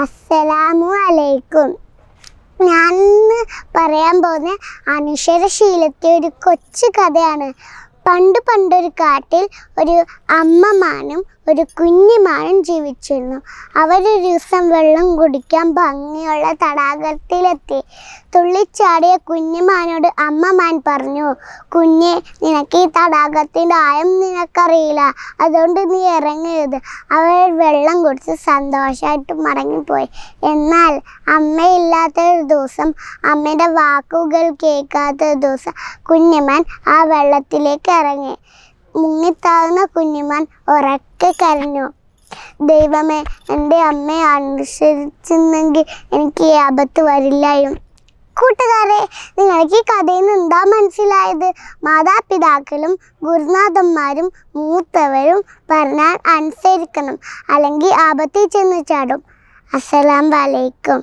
അസ്സലാമു അലൈക്കും ഞാൻ പറയാൻ പോകുന്ന അനശ്വര ശീലത്തെ ഒരു കൊച്ചു കഥയാണ് പണ്ട് പണ്ടൊരു കാട്ടിൽ ഒരു അമ്മമാനും ഒരു കുഞ്ഞിമാനും ജീവിച്ചിരുന്നു അവരൊരു ദിവസം വെള്ളം കുടിക്കാൻ ഭംഗിയുള്ള തടാകത്തിലെത്തി തുള്ളിച്ചാടിയ കുഞ്ഞുമാനോട് അമ്മമാൻ പറഞ്ഞു കുഞ്ഞെ നിനക്ക് ഈ തടാകത്തിൻ്റെ ആയം നിനക്കറിയില്ല അതുകൊണ്ട് നീ ഇറങ്ങരുത് അവർ വെള്ളം കുടിച്ച് സന്തോഷമായിട്ട് മടങ്ങിപ്പോയി എന്നാൽ അമ്മയില്ലാത്ത ഒരു ദിവസം അമ്മയുടെ വാക്കുകൾ കേൾക്കാത്ത ദിവസം കുഞ്ഞുമാൻ ആ വെള്ളത്തിലേക്ക് പുറത്തിറങ്ങി മുങ്ങിത്താവുന്ന കുഞ്ഞുമാൻ ഉറക്കെ കരഞ്ഞു ദൈവമേ എൻ്റെ അമ്മയെ അനുസരിച്ചെന്നെങ്കിൽ എനിക്ക് ഈ ആപത്ത് വരില്ലായും കൂട്ടുകാരെ നിങ്ങൾക്ക് ഈ കഥയിൽ നിന്ന് എന്താ മനസ്സിലായത് മാതാപിതാക്കളും ഗുരുനാഥന്മാരും മൂത്തവരും പറഞ്ഞാൽ അനുസരിക്കണം അല്ലെങ്കിൽ ആപത്തിൽ ചെന്ന് ചാടും അസ്സലാം വലൈക്കും